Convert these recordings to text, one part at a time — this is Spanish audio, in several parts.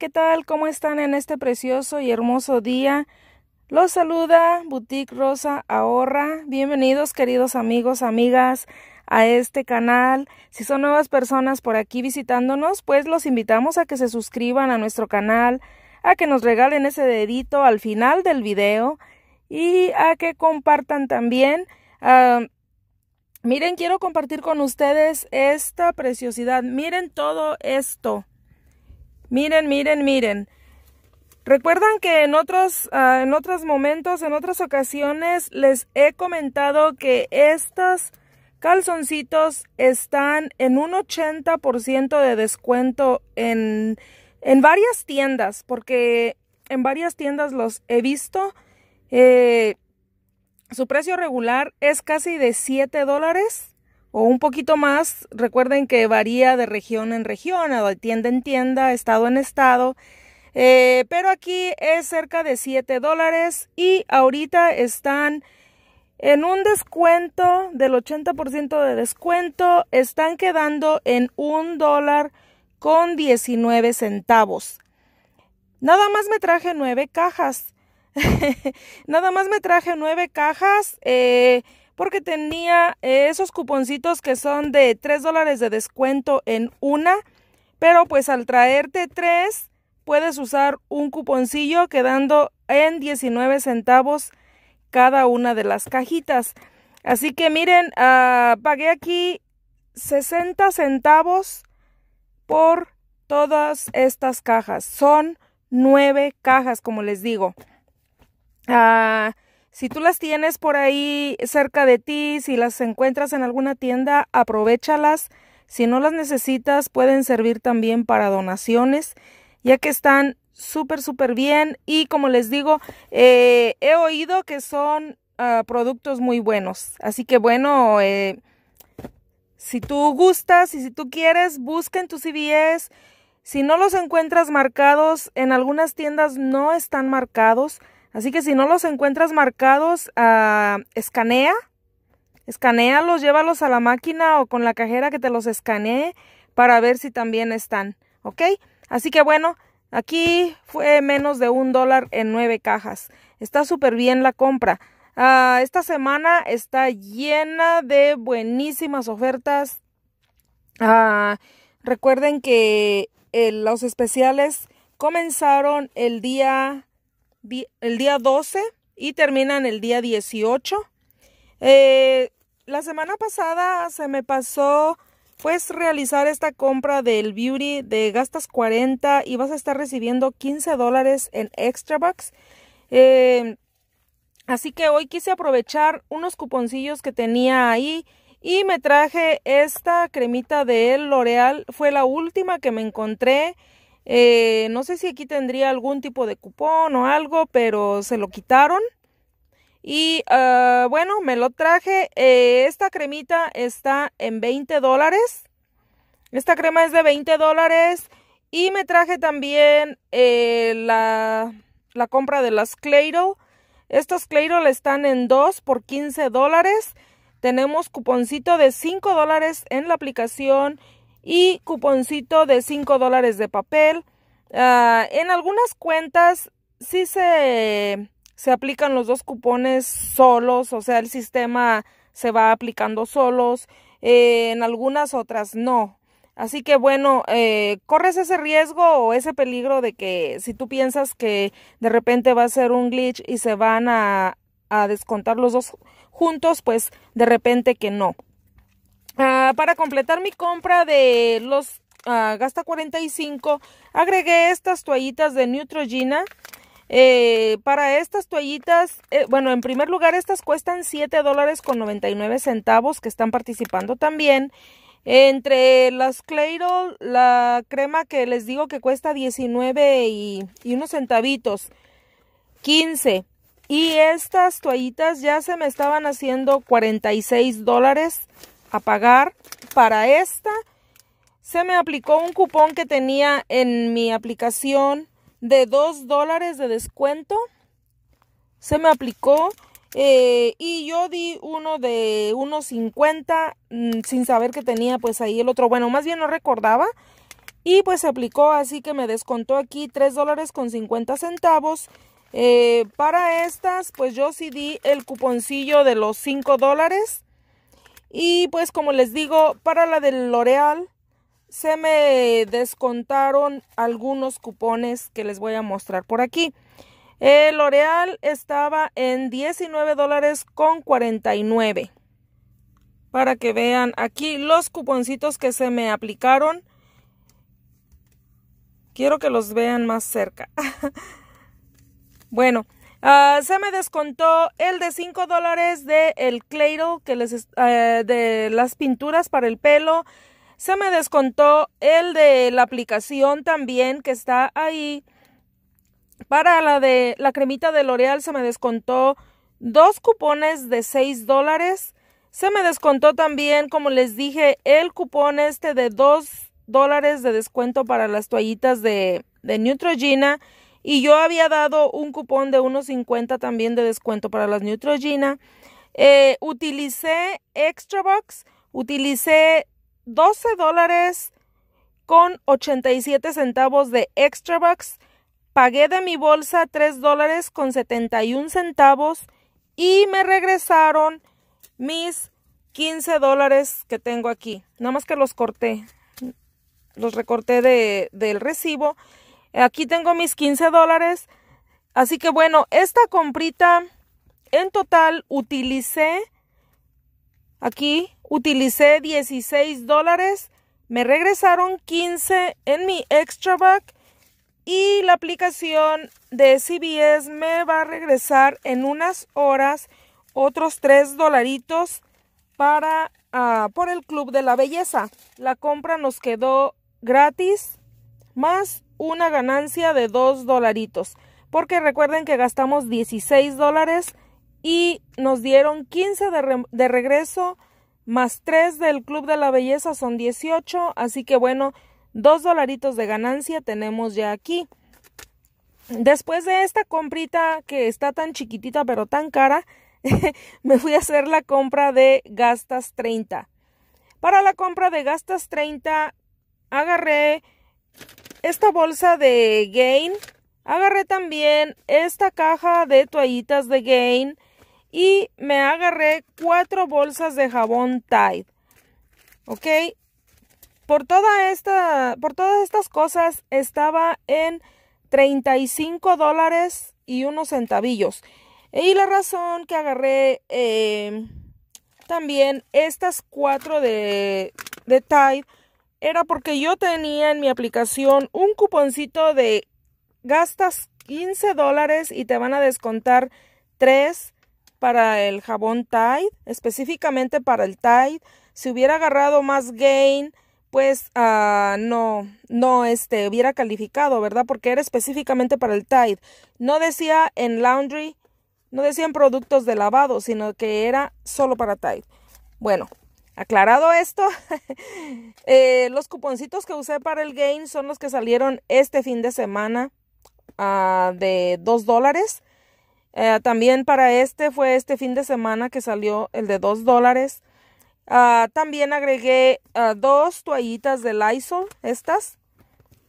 ¿qué tal? ¿Cómo están en este precioso y hermoso día? Los saluda Boutique Rosa Ahorra. Bienvenidos queridos amigos, amigas a este canal. Si son nuevas personas por aquí visitándonos, pues los invitamos a que se suscriban a nuestro canal, a que nos regalen ese dedito al final del video y a que compartan también. miren, quiero compartir con ustedes esta preciosidad. Miren todo esto. Miren, miren, miren. Recuerdan que en otros, ah, en otros momentos, en otras ocasiones, les he comentado que estos calzoncitos están en un 80% de descuento en, en varias tiendas, porque en varias tiendas los he visto. Eh, su precio regular es casi de 7 dólares o un poquito más. Recuerden que varía de región en región, de tienda en tienda, estado en estado. Eh, pero aquí es cerca de 7 dólares y ahorita están en un descuento del 80% de descuento. Están quedando en un dólar con 19 centavos. Nada más me traje nueve cajas. Nada más me traje nueve cajas. Eh, porque tenía eh, esos cuponcitos que son de 3 dólares de descuento en una, pero pues al traerte 3 puedes usar un cuponcillo quedando en 19 centavos cada una de las cajitas. Así que miren, ah, pagué aquí 60 centavos por todas estas cajas. Son nueve cajas, como les digo. Ah, si tú las tienes por ahí cerca de ti, si las encuentras en alguna tienda, aprovechalas. Si no las necesitas, pueden servir también para donaciones, ya que están súper, súper bien. Y como les digo, eh, he oído que son ah, productos muy buenos. Así que bueno, eh, si tú gustas y si tú quieres, busquen tus tu CVS. Si no los encuentras marcados, en algunas tiendas no están marcados. Así que si no los encuentras marcados, ah, escanea. Escanealos, llévalos a la máquina o con la cajera que te los escanee para ver si también están. ¿Ok? Así que bueno, aquí fue menos de un dólar en nueve cajas. Está súper bien la compra. Ah, esta semana está llena de buenísimas ofertas. Ah, recuerden que eh, los especiales comenzaron el día el día 12 y terminan el día 18. Eh, la semana pasada se me pasó pues realizar esta compra del Beauty de gastas 40 y vas a estar recibiendo 15 dólares en extra bucks. Eh, así que hoy quise aprovechar unos cuponcillos que tenía ahí y me traje esta cremita de L'Oreal. Fue la última que me encontré. Eh, no sé si aquí tendría algún tipo de cupón o algo, pero se lo quitaron. Y ah, bueno, me lo traje. Eh, esta cremita está en 20 dólares. Esta crema es de 20 dólares. Y me traje también eh, la, la, compra de las Clairol. Estos le están en 2 por 15 dólares. Tenemos cuponcito de 5 dólares en la aplicación y cuponcito de 5 dólares de papel. Ah, en algunas cuentas sí se, aplican los dos cupones solos, o sea, el sistema se va aplicando solos, eh, en algunas otras no. Así que bueno, eh, corres ese riesgo o ese peligro de que si tú piensas que de repente va a ser un glitch y se van a descontar los dos juntos, pues de repente que no. Ah, para completar mi compra de los ah, Gasta 45, agregué estas toallitas de Neutrogena. Eh, para estas toallitas, eh, bueno, en primer lugar, estas cuestan 7 dólares con 99 centavos, que están participando también. Entre las Claydol, la crema que les digo que cuesta 19 y, y unos centavitos, 15. Y estas toallitas ya se me estaban haciendo 46 dólares a pagar para esta. Se me aplicó un cupón que tenía en mi aplicación de 2 dólares de descuento. Se me aplicó eh, y yo di uno de 1.50 50 mm, sin saber que tenía pues ahí el otro. Bueno, más bien no recordaba. Y pues se aplicó, así que me descontó aquí 3 dólares con 50 centavos. Eh, para estas, pues yo sí di el cuponcillo de los 5 dólares. Y pues como les digo, para la del L'Oreal se me descontaron algunos cupones que les voy a mostrar por aquí. El L'Oreal estaba en $19.49. dólares con Para que vean aquí los cuponcitos que se me aplicaron. Quiero que los vean más cerca. bueno, Ah, se me descontó el de 5 dólares de el que les, eh, de las pinturas para el pelo. Se me descontó el de la aplicación también que está ahí. Para la de la cremita de L'Oreal se me descontó dos cupones de 6 dólares. Se me descontó también, como les dije, el cupón este de 2 dólares de descuento para las toallitas de, de Neutrogena. Y yo había dado un cupón de $1.50 también de descuento para las Neutrogena. Eh, utilicé Extrabox, utilicé 12 dólares con 87 centavos de Extrabox. Pagué de mi bolsa 3 dólares con 71 centavos y me regresaron mis 15 dólares que tengo aquí. Nada más que los corté. Los recorté del recibo Aquí tengo mis 15 dólares. Así que bueno, esta comprita en total utilicé, aquí utilicé 16 dólares. Me regresaron 15 en mi extra back y la aplicación de CBS me va a regresar en unas horas otros 3 dolaritos para ah, por el Club de la Belleza. La compra nos quedó gratis más una ganancia de 2 dolaritos. Porque recuerden que gastamos 16 dólares y nos dieron 15 de, regreso más 3 del Club de la Belleza son 18. Así que bueno, 2 dolaritos de ganancia tenemos ya aquí. Después de esta comprita que está tan chiquitita pero tan cara, me fui a hacer la compra de gastas 30. Para la compra de gastas 30 agarré esta bolsa de Gain. Agarré también esta caja de toallitas de Gain. Y me agarré cuatro bolsas de jabón Tide. ¿Ok? Por, toda esta, por todas estas cosas estaba en 35 dólares y unos centavillos. Y la razón que agarré eh, también estas cuatro de, de Tide era porque yo tenía en mi aplicación un cuponcito de gastas 15 dólares y te van a descontar 3 para el jabón Tide, específicamente para el Tide. Si hubiera agarrado más gain, pues ah, no, no este, hubiera calificado, ¿verdad? Porque era específicamente para el Tide. No decía en laundry, no decía en productos de lavado, sino que era solo para Tide. Bueno, Aclarado esto, eh, los cuponcitos que usé para el game son los que salieron este fin de semana ah, de 2 dólares. Eh, también para este fue este fin de semana que salió el de 2 dólares. Ah, también agregué ah, dos toallitas de Lysol, estas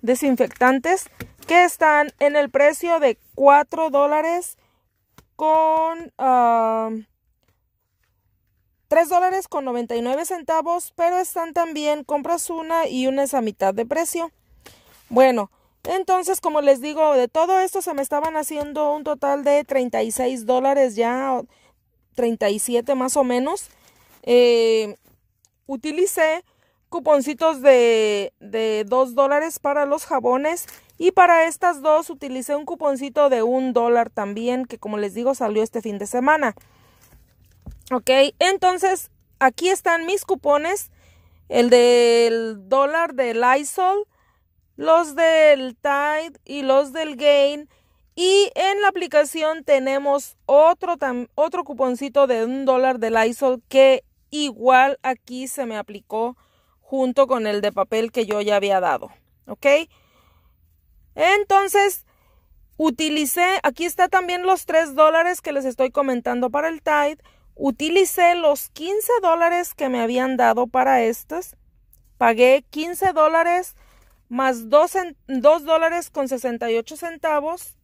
desinfectantes, que están en el precio de 4 dólares con 3 dólares con 99 centavos, pero están también, compras una y una es a mitad de precio. Bueno, entonces como les digo, de todo esto se me estaban haciendo un total de 36 dólares ya, 37 más o menos. Eh, utilicé cuponcitos de, de 2 dólares para los jabones y para estas dos utilicé un cuponcito de 1 dólar también, que como les digo salió este fin de semana. Ok, entonces aquí están mis cupones, el del dólar del ISOL, los del Tide y los del Gain. Y en la aplicación tenemos otro, otro cuponcito de un dólar del ISOL que igual aquí se me aplicó junto con el de papel que yo ya había dado. ¿Ok? Entonces, utilicé, aquí está también los tres dólares que les estoy comentando para el Tide Utilicé los 15 dólares que me habían dado para estas. Pagué 15 dólares más 2, dólares con 68 centavos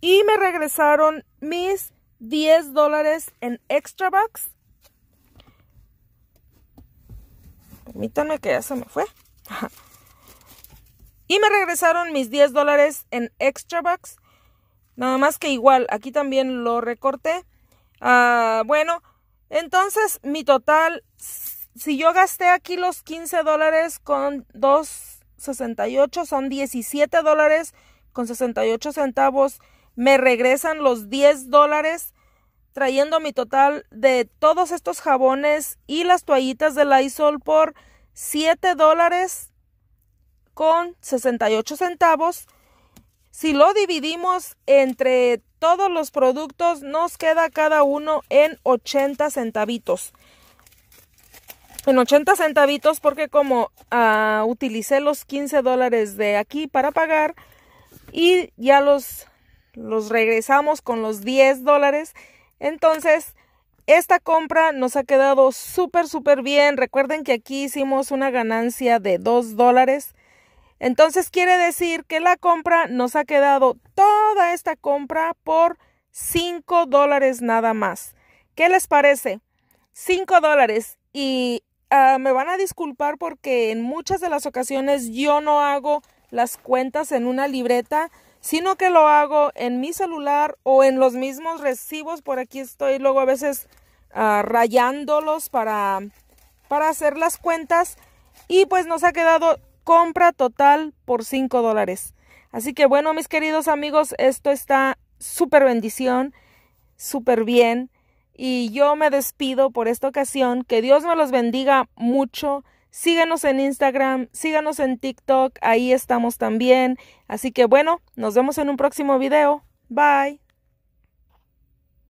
y me regresaron mis 10 dólares en extra bucks. Permítanme que ya se me fue. y me regresaron mis 10 dólares en extra bucks. Nada más que igual, aquí también lo recorté. Ah, bueno, entonces mi total, si yo gasté aquí los 15 dólares con 2.68, son 17 dólares con 68 centavos. Me regresan los 10 dólares trayendo mi total de todos estos jabones y las toallitas de Lysol por 7 dólares con 68 centavos. Si lo dividimos entre todos los productos nos queda cada uno en 80 centavitos. En 80 centavitos porque como ah, utilicé los 15 dólares de aquí para pagar y ya los, los regresamos con los 10 dólares. Entonces, esta compra nos ha quedado súper, súper bien. Recuerden que aquí hicimos una ganancia de 2 dólares. Entonces quiere decir que la compra nos ha quedado toda esta compra por 5 dólares nada más. ¿Qué les parece? 5 dólares. Y ah, me van a disculpar porque en muchas de las ocasiones yo no hago las cuentas en una libreta, sino que lo hago en mi celular o en los mismos recibos. Por aquí estoy luego a veces ah, rayándolos para, para hacer las cuentas. Y pues nos ha quedado compra total por 5 dólares. Así que bueno, mis queridos amigos, esto está súper bendición, súper bien. Y yo me despido por esta ocasión. Que Dios me los bendiga mucho. síguenos en Instagram, síganos en TikTok, ahí estamos también. Así que bueno, nos vemos en un próximo video. Bye.